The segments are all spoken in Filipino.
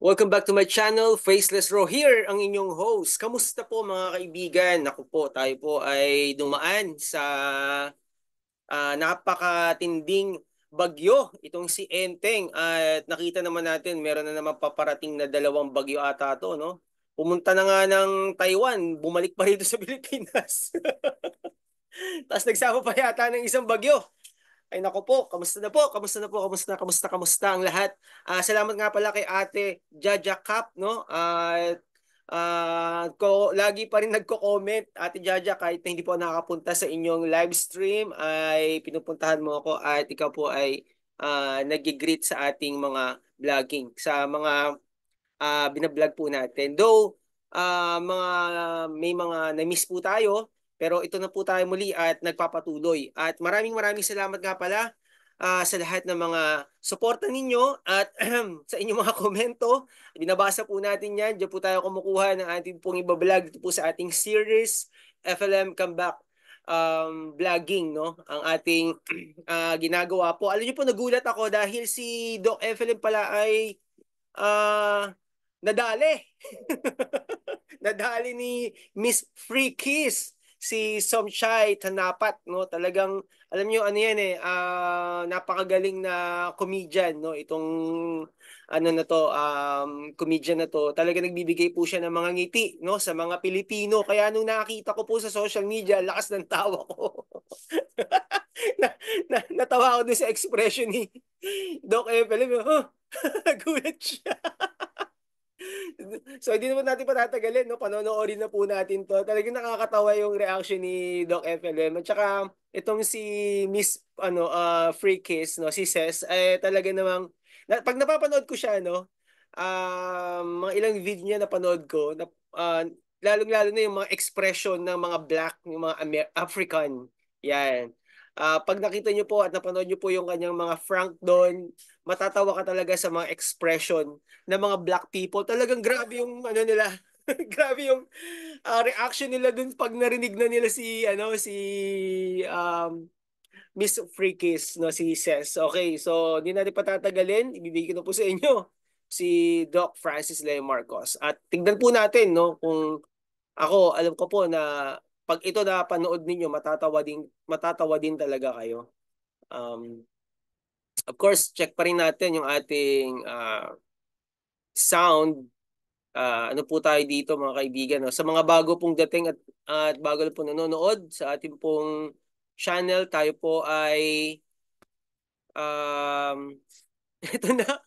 Welcome back to my channel, Faceless Raw here, ang inyong host. Kamusta po mga kaibigan? Ako po, tayo po ay dumaan sa uh, napakatinding bagyo, itong si Enteng. At nakita naman natin, meron na naman paparating na dalawang bagyo ata to, no? Pumunta na nga ng Taiwan, bumalik pa rito sa Pilipinas. Tapos nagsama pa yata ng isang bagyo. Ay nako po, kamusta na po? Kamusta na po? Kamusta, kamusta, kamusta ang lahat? Uh, salamat nga pala kay Ate Jaja Cup no? Ah uh, Uh, ko, lagi pa rin nagko-comment, Ate Jaja, kahit na hindi po nakapunta sa inyong live stream, ay pinupuntahan mo ako at ikaw po ay uh, nag-greet sa ating mga vlogging, sa mga uh, binablog po natin. Though, uh, mga, may mga na-miss po tayo, pero ito na po tayo muli at nagpapatuloy. At maraming maraming salamat nga pala uh, sa lahat ng mga suporta ninyo at sa inyong mga komento. Binabasa po natin yan. Diyan po tayo kumukuha ng ating pong ibablog dito po sa ating series FLM Comeback um, vlogging, no? Ang ating uh, ginagawa po. Alam niyo po, nagulat ako dahil si Doc FLM pala ay uh, nadali. nadali ni Miss Free Kiss si Somchai Tanapat, no? Talagang alam niyo ano yan eh, uh, napakagaling na comedian, no? Itong ano na to, um, comedian na to. Talaga nagbibigay po siya ng mga ngiti, no, sa mga Pilipino. Kaya nung nakita ko po sa social media, lakas ng tawa ko. na, na, natawa ako dun sa expression ni Doc Evelyn. Huh? Gulat siya. So hindi naman natin patatagalin, no? Panonoodin na po natin to. Talagang nakakatawa yung reaction ni Doc FLM. At saka itong si Miss ano, uh, Free Kiss, no? Si Ses, eh talaga namang na, pag napapanood ko siya, no? Um, uh, mga ilang video niya na panood ko, na, uh, lalong-lalo na yung mga expression ng mga black, yung mga Amer- African. Yan. Uh, pag nakita nyo po at napanood nyo po yung kanyang mga Frank doon, matatawa ka talaga sa mga expression ng mga black people. Talagang grabe yung ano nila, grabe yung uh, reaction nila doon pag narinig na nila si ano si um, Miss Freakies no si Ses. Okay, so hindi natin patatagalin, ibibigay ko na po sa inyo si Doc Francis Leo Marcos. At tignan po natin no kung ako alam ko po na pag ito na panood ninyo, matatawa din, matatawa din talaga kayo. Um, of course, check pa rin natin yung ating uh, sound. Uh, ano po tayo dito mga kaibigan. No? Sa mga bago pong dating at, at bago po nanonood sa ating pong channel, tayo po ay um, ito na.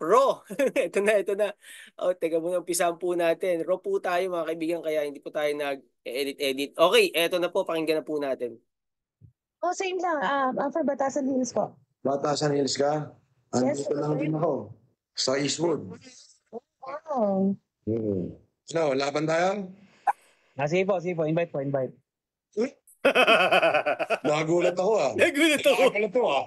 Raw! ito na, ito na. O, oh, teka muna, umpisahan po natin. Raw po tayo mga kaibigan, kaya hindi po tayo nag-edit-edit. Okay, eto na po, pakinggan na po natin. Oh, same lang. Um, uh, for Batasan Hills po. Batasan Hills ka? Ano yes, lang din ako. Sa Eastwood. Oh. Hmm. So, laban tayo? Ah, sige po, sige po. Invite po, invite. Nagulat ako ah. Nagulat ako. Lalaki pala to ah.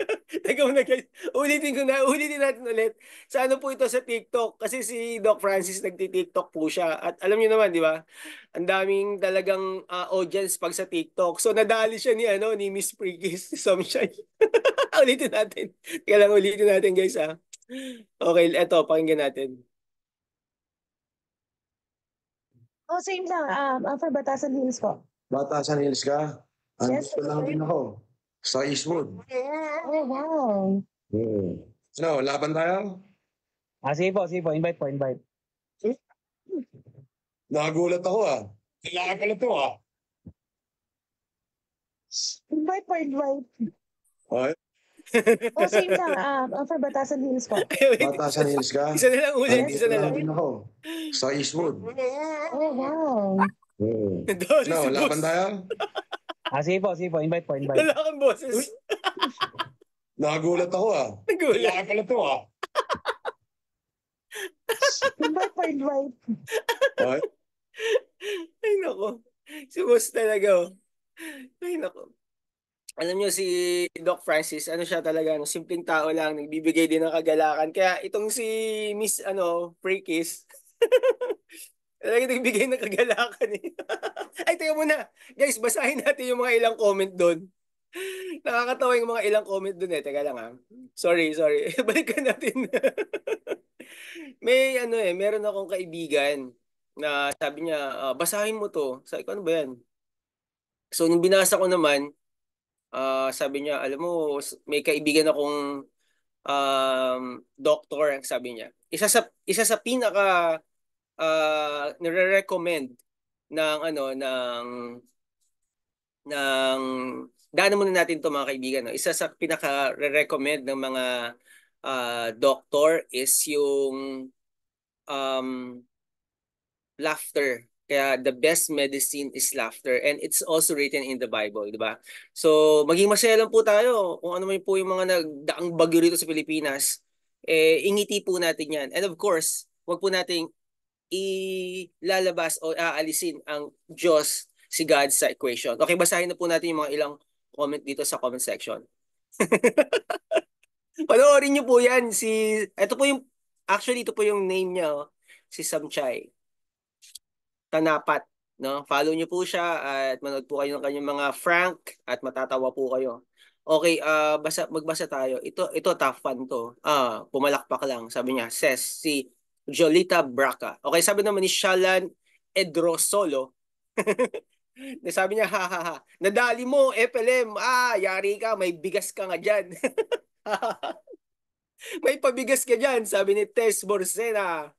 Teka muna guys, ulitin ko na, ulitin natin ulit. Sa ano po ito sa TikTok? Kasi si Doc Francis nagti-TikTok po siya. At alam niyo naman, di ba? Ang daming talagang uh, audience pag sa TikTok. So nadali siya ni ano ni Miss Prigis, ni Sunshine. ulitin natin. Teka lang, ulitin natin guys ha. Ah. Okay, eto, pakinggan natin. Oh, same lang. Um, uh, for Batasan Hills ko. Batasan Hills ka? Andito yes, lang din ako. Sa Eastwood. Oh, wow. Hmm. Ano, laban tayo? Ah, sige po, sige po. Invite po, invite. Nakagulat ako ah. Kailangan pala to ah. Invite po, invite. Ay, Oh, same lang. Ah, ah, for Batasan Hills ko. Batasan Hills ka? Isa na lang ulit, Ay, isa na lang. laban ako. Sa Eastwood. Oh, wow. Hmm. Doris, No, boss. laban tayo? Ah, sige po, sige po. Invite po, invite. Wala kang boses. Nakagulat ako ah. Nagulat. Kailangan pala to ah. invite po, invite. What? Ay, nako. Si boss talaga oh. Ay, nako. Alam niyo si Doc Francis, ano siya talaga, ano, simpleng tao lang, nagbibigay din ng kagalakan. Kaya itong si Miss ano, Freakies, Talaga nagbigay ng kagalakan eh. Ay, tayo muna. Guys, basahin natin yung mga ilang comment doon. Nakakatawa yung mga ilang comment doon eh. Teka lang ha. Ah. Sorry, sorry. Balikan natin. May ano eh, meron akong kaibigan na sabi niya, uh, basahin mo to. sa ko, ano ba yan? So, nung binasa ko naman, uh, sabi niya, alam mo, may kaibigan akong um, doctor, sabi niya. Isa sa, isa sa pinaka uh, nire-recommend ng ano ng ng daanan muna natin to mga kaibigan no. Isa sa pinaka -re recommend ng mga uh, ah, doctor is yung um laughter. Kaya the best medicine is laughter and it's also written in the Bible, di ba? So maging masaya lang po tayo kung ano man po yung mga nagdaang bagyo rito sa Pilipinas. Eh ingiti po natin 'yan. And of course, wag po nating ilalabas o aalisin ang Diyos si God sa equation. Okay, basahin na po natin yung mga ilang comment dito sa comment section. Panoorin niyo po yan. Si, ito po yung, actually ito po yung name niya. Oh. Si Samchai. Tanapat. No? Follow niyo po siya at manood po kayo ng kanyang mga frank at matatawa po kayo. Okay, uh, basa, magbasa tayo. Ito, ito tough one to. Ah, pumalakpak lang. Sabi niya, says si Jolita Braca. Okay, sabi naman ni Shalan Edrosolo. sabi niya, ha ha ha, nadali mo, FLM, ah, yari ka, may bigas ka nga dyan. may pabigas ka dyan, sabi ni Tess Borsena.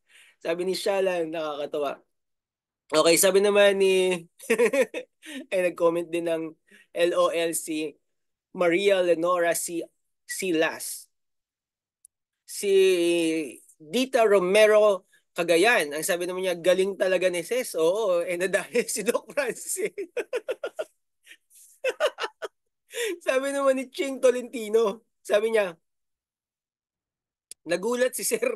Sabi ni Shalan, nakakatawa. Okay, sabi naman ni eh nag-comment din ng LOL si Maria Lenora si Silas. Si Dita Romero Cagayan. Ang sabi naman niya, galing talaga ni Ses. Oo, eh nadahil si Doc Francis. sabi naman ni Ching Tolentino, sabi niya, nagulat si Sir.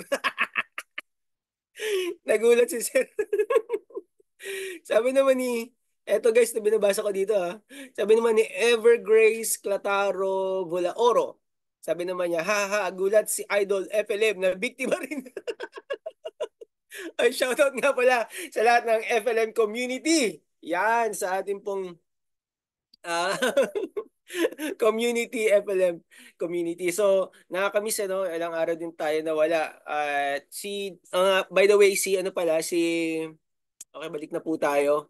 nagulat si Sir. sabi naman ni Eto guys, na binabasa ko dito ha. Ah. Sabi naman ni Evergrace Clataro Bulaoro. Sabi naman niya, haha, gulat si Idol FLM na biktima rin. Ay, shoutout nga pala sa lahat ng FLM community. Yan, sa ating pong uh, community FLM community. So, nakakamiss ano, ilang araw din tayo na wala. At uh, si uh, by the way, si ano pala si Okay, balik na po tayo.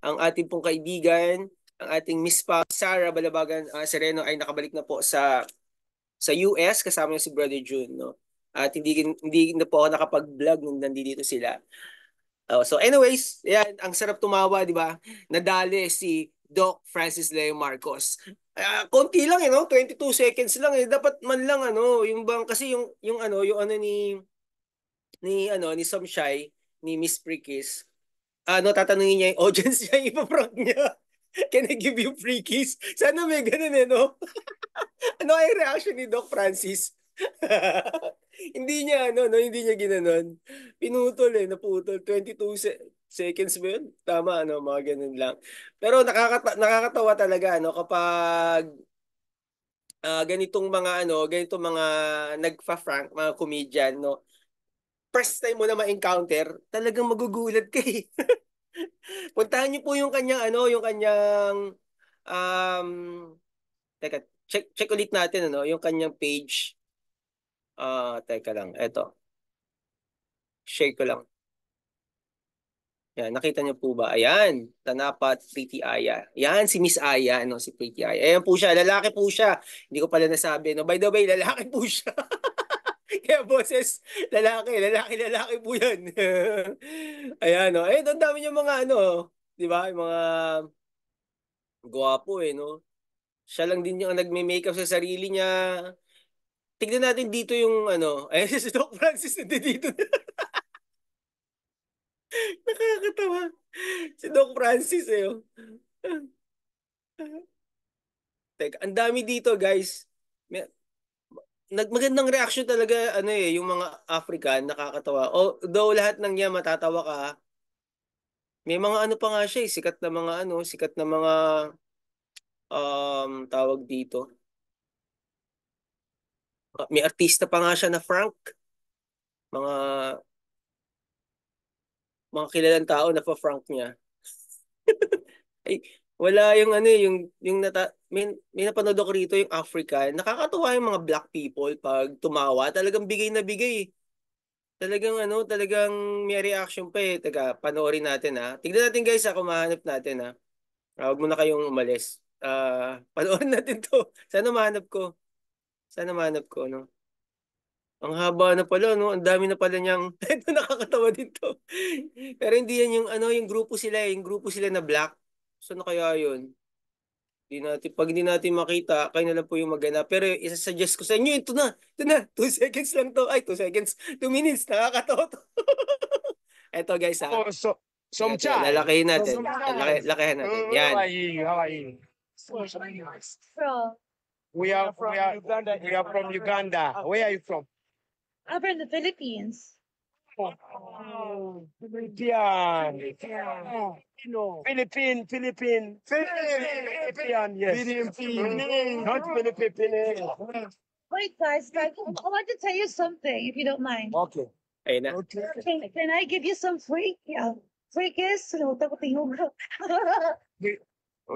Ang ating pong kaibigan, ang ating Miss pa Sarah Balabagan uh, Sereno ay nakabalik na po sa sa US kasama si Brother June, no? At hindi hindi na po ako nakapag-vlog nung nandito sila. Uh, so anyways, yan, ang sarap tumawa, di ba? Nadali si Doc Francis Leo Marcos. Uh, konti lang, eh no 22 seconds lang. Eh. Dapat man lang, ano, yung bang, kasi yung, yung ano, yung ano ni, ni, ano, ni Somshai, ni Miss Prikis, ano, tatanungin niya yung audience niya, ipaprank niya. Can I give you free keys? Sana may ganun eh, no? ano ay reaction ni Doc Francis? hindi niya, ano, no? Hindi niya ginanon. Pinutol eh, naputol. 22 se- seconds ba yun? Tama, ano, mga ganun lang. Pero nakakata- nakakatawa talaga, ano, kapag uh, ganitong mga ano, ganitong mga nagfa-frank, mga comedian, no? First time mo na ma-encounter, talagang magugulat ka eh. Puntahan niyo po yung kanyang ano, yung kanyang um teka, check check ulit natin ano, yung kanyang page. Ah, uh, teka lang, eto. Share ko lang. Yan, nakita niyo po ba? Ayan, tanapat Pretty Aya. Yan, si Miss Aya, no, si Pretty Aya. Ayan po siya, lalaki po siya. Hindi ko pala nasabi, no? By the way, lalaki po siya. Kaya boses, lalaki, lalaki, lalaki po yun. Ayan, no? Oh. Eh, ang dami yung mga ano, di ba? Yung mga gwapo eh, no? Siya lang din yung nagme-makeup sa sarili niya. Tignan natin dito yung ano, eh si Doc Francis nandito. Nakakatawa. Si Doc Francis eh. Oh. Teka, ang dami dito guys. May, nagmagandang reaction talaga ano eh yung mga African nakakatawa. Although lahat ng niya matatawa ka. Ah. May mga ano pa nga siya, eh, sikat na mga ano, sikat na mga um tawag dito. Ah, may artista pa nga siya na Frank. Mga mga kilalang tao na pa Frank niya. Ay, wala yung ano eh, yung yung nata, may, may napanood ako rito yung Africa. Nakakatuwa yung mga black people pag tumawa, talagang bigay na bigay. Eh. Talagang ano, talagang may reaction pa eh. Taga, panoorin natin ha. Ah. Tignan natin guys ha, ah, mahanap natin ha. Uh, ah, huwag muna kayong umalis. Uh, panoorin natin to. Sana mahanap ko. Sana mahanap ko, no? Ang haba na pala, no? Ang dami na pala niyang... Ito, nakakatawa din to. Pero hindi yan yung, ano, yung grupo sila, eh. yung grupo sila na black saan na kaya yun? Di natin, pag hindi natin makita, kayo na lang po yung magana. Pero isasuggest ko sa inyo, ito na, ito na, 2 seconds lang to. Ay, 2 seconds, 2 minutes, nakakatawa to. ito guys ha. Oh, so, Somcha. Lalaki natin. Laki, natin. Yan. Hawaii. Hawaii. you? We are from we are, Uganda. We are from Uganda. Where are you from? I'm from the Philippines. Oh, oh Philippines. Oh. No. Philippine, Philippine, Philippine, yes. Not Philippine, Wait, guys, I want to tell you something, if you don't mind. Okay. Hey, na. Can, I give you some free, yeah, free kiss?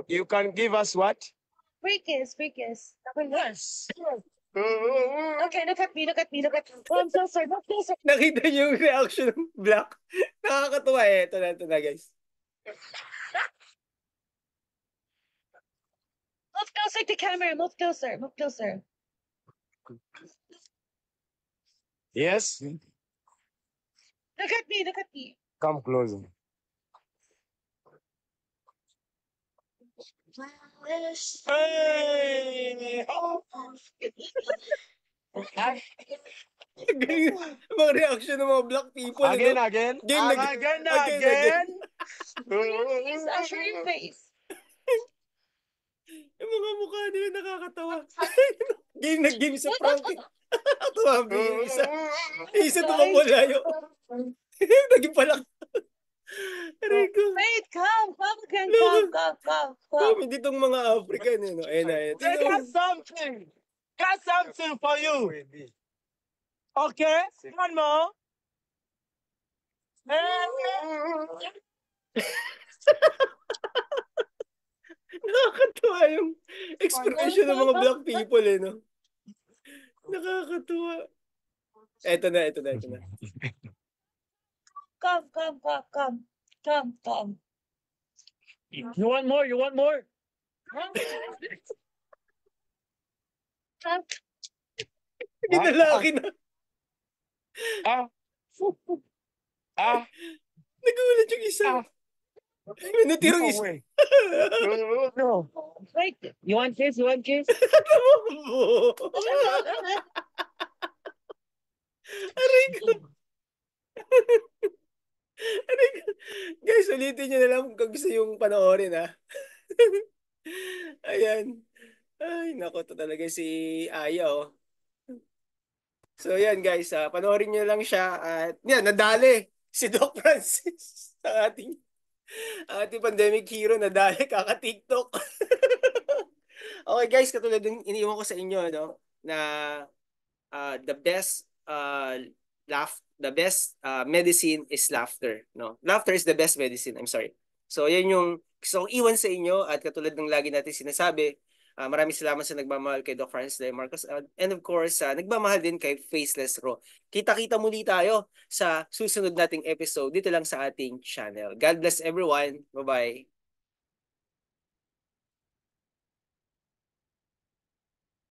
you can give us what? Free kiss, free kiss. Yes. Okay, look at me, look at me, look at me. Oh, I'm so sorry. Not so sorry. Nakita niyo yung reaction ng Black. Nakakatuwa eh. Ito na, ito na guys. Let's go closer to camera. Let's go, sir. Let's go, sir. Yes. Look at me. Look at me. Come closer. Hey! Oh. Mga reaction ng mga black people. Again, again? Again, again, again, again. again. Please, usher your face. Yung mga mukha nila nakakatawa. game na game sa prank. Tuwa mo yung isa. Yung isa tumamula yung... Naging palak. Aray Wait, come, come, come, come, come, come, come. Hindi tong mga African, eh, no? Ayun na, ayun. got something. Got something for you. Okay? One more. And... Nakakatuwa yung expression ng mga black people eh, no? Nakakatuwa. Eto na, eto na, eto na. Come, come, come, come. Come, come. You want more? You want more? Ginalaki na. Ah. ah. Ah. Nagulat yung isa. Ah. Minutirong is... Eh. no. Wait, you want kiss? You want kiss? Aray ko. Aray ko. Guys, ulitin nyo na lang kung gusto yung panoorin ha. Ah. Ayan. Ay, nako to talaga si Aya oh. So yan guys, uh, panoorin nyo lang siya at yan, nadali si Doc Francis sa ating Ati ah, pandemic hero na dahil kaka-TikTok. okay guys, katulad ng iniwan ko sa inyo no na uh, the best uh, laugh the best uh, medicine is laughter, no. Laughter is the best medicine. I'm sorry. So yan yung so iwan sa inyo at katulad ng lagi natin sinasabi, Uh, maraming salamat sa nagmamahal kay Doc Francis De Marcos. Uh, and of course, uh, nagmamahal din kay Faceless Ro. Kita-kita muli tayo sa susunod nating episode dito lang sa ating channel. God bless everyone. Bye-bye.